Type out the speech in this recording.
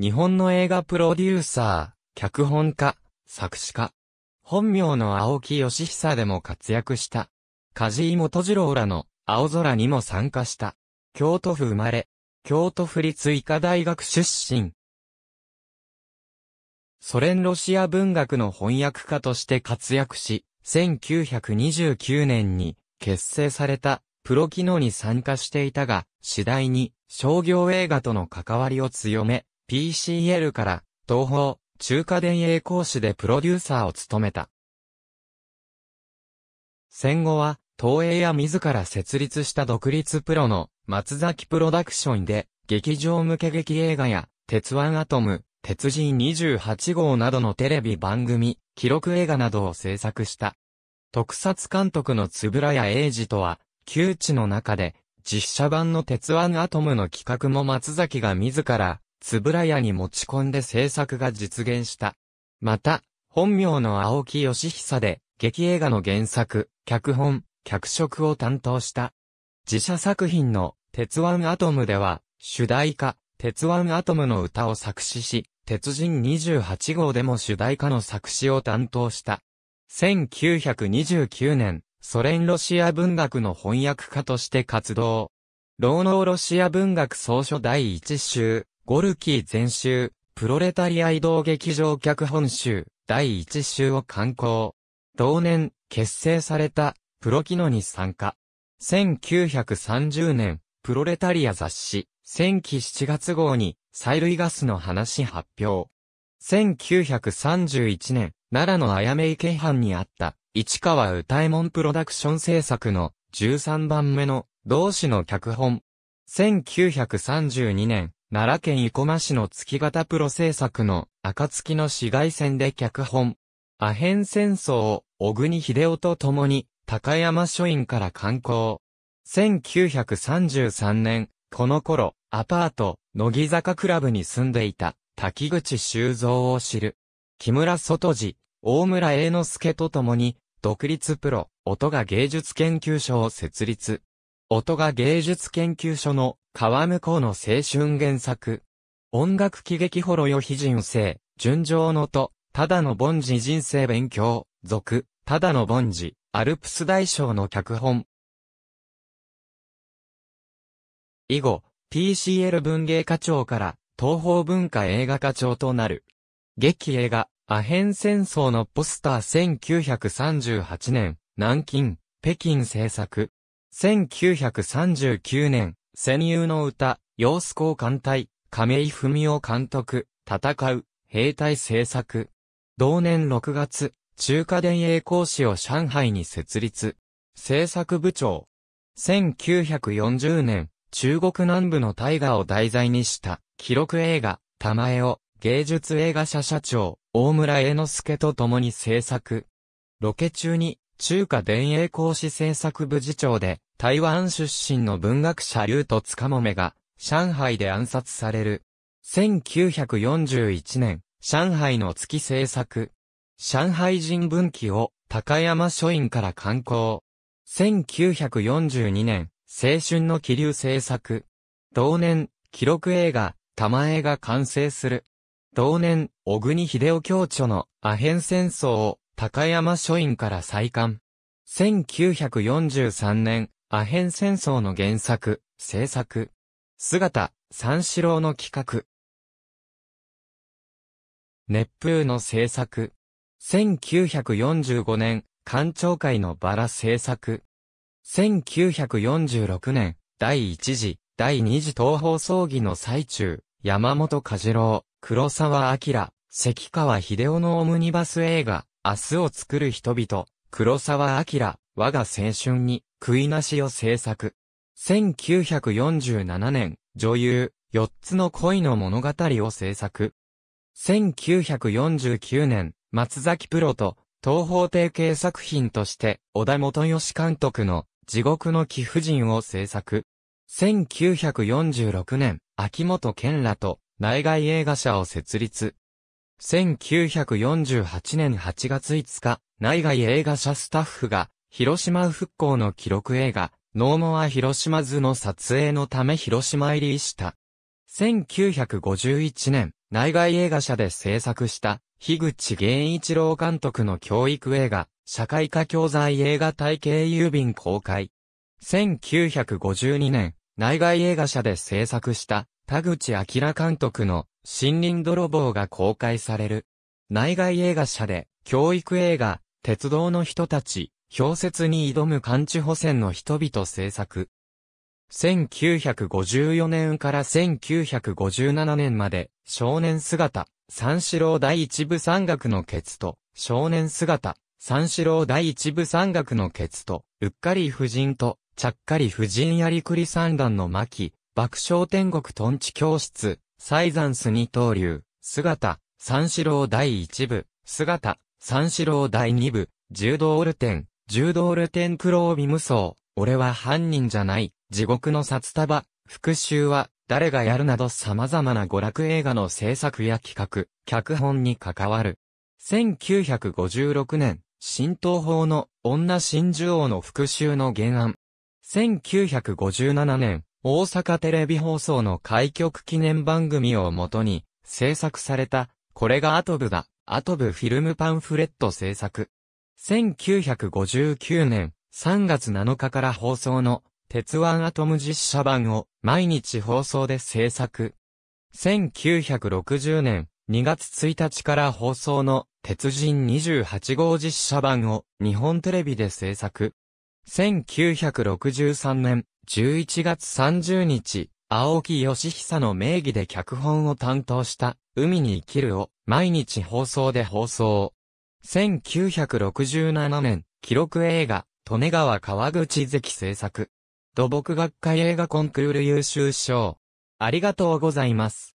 日本の映画プロデューサー、脚本家、作詞家。本名の青木義久でも活躍した。梶井元次郎らの青空にも参加した。京都府生まれ。京都府立医科大学出身。ソ連ロシア文学の翻訳家として活躍し、1929年に結成されたプロ機能に参加していたが、次第に商業映画との関わりを強め、PCL から東方中華電営講師でプロデューサーを務めた。戦後は東映や自ら設立した独立プロの松崎プロダクションで劇場向け劇映画や鉄腕アトム、鉄人28号などのテレビ番組、記録映画などを制作した。特撮監督のつぶらや英二とは、旧知の中で、実写版の鉄腕アトムの企画も松崎が自らつぶらやに持ち込んで制作が実現した。また、本名の青木義久で、劇映画の原作、脚本、脚色を担当した。自社作品の、鉄腕アトムでは、主題歌、鉄腕アトムの歌を作詞し、鉄人28号でも主題歌の作詞を担当した。1929年、ソ連ロシア文学の翻訳家として活動。老能ロシア文学総書第一集、ゴルキー全集、プロレタリア移動劇場脚本集、第1集を刊行。同年、結成された、プロキノに参加。1930年、プロレタリア雑誌、戦記7月号に、催涙ガスの話発表。1931年、奈良のあやめ池藩にあった、市川歌右衛門プロダクション制作の13番目の同志の脚本。1932年、奈良県生駒市の月型プロ制作の暁の紫外線で脚本。アヘン戦争を小国秀夫と共に高山書院から観光。1933年、この頃、アパート、乃木坂クラブに住んでいた滝口修造を知る。木村外寺、大村栄之助と共に、独立プロ、音が芸術研究所を設立。音が芸術研究所の川向こうの青春原作。音楽喜劇ほろよ非人生、純情のと、ただの凡事人生勉強、俗、ただの凡事、アルプス大賞の脚本。以後、PCL 文芸課長から、東方文化映画課長となる。劇映画、アヘン戦争のポスター1938年、南京、北京制作。1939年、戦友の歌、洋子公艦隊、亀井文夫監督、戦う、兵隊制作。同年6月、中華電営講師を上海に設立。制作部長。1940年、中国南部の大河を題材にした記録映画、玉江を芸術映画社社長、大村栄之助と共に制作。ロケ中に中華電営講師制作部次長で台湾出身の文学者劉とつかもめが、上海で暗殺される。1941年、上海の月制作。上海人文記を高山書院から刊行。1942年、青春の気流制作。同年、記録映画、玉映が完成する。同年、小国秀夫教著のアヘン戦争を高山書院から再刊。1943年、アヘン戦争の原作、制作。姿、三四郎の企画。熱風の制作。1945年、官庁会のバラ制作。1946年、第1次、第2次東方葬儀の最中、山本和次郎、黒沢明、関川秀夫のオムニバス映画、明日を作る人々、黒沢明、我が青春に、食いなしを制作。1947年、女優、四つの恋の物語を制作。1949年、松崎プロと、東方提携作品として、小田元義監督の、地獄の貴婦人を制作。1946年、秋元健らと、内外映画社を設立。1948年8月5日、内外映画社スタッフが広島復興の記録映画、ノーモア広島図の撮影のため広島入りした。1951年、内外映画社で制作した、樋口源一郎監督の教育映画、社会科教材映画体系郵便公開。1952年、内外映画社で制作した、田口明監督の森林泥棒が公開される。内外映画社で、教育映画、鉄道の人たち、氷雪に挑む完地補選の人々制作。1954年から1957年まで、少年姿、三四郎第一部山岳のケツと、少年姿、三四郎第一部山岳のケツと、うっかり夫人と、ちゃっかり夫人やりくり三段の巻、爆笑天国トンチ教室、サイザンス二刀流、姿、三四郎第一部、姿、三四郎第二部、柔道オルテン、柔道ルテンクロービ無双、俺は犯人じゃない、地獄の札束、復讐は、誰がやるなど様々な娯楽映画の制作や企画、脚本に関わる。1956年、新東宝の女真珠王の復讐の原案。1957年、大阪テレビ放送の開局記念番組をもとに制作された、これがアトブだ、アトブフィルムパンフレット制作。1959年3月7日から放送の鉄腕アトム実写版を毎日放送で制作。1960年2月1日から放送の鉄人28号実写版を日本テレビで制作。1963年11月30日、青木義久の名義で脚本を担当した、海に生きるを毎日放送で放送。1967年、記録映画、利根川川口関制作。土木学会映画コンクール優秀賞。ありがとうございます。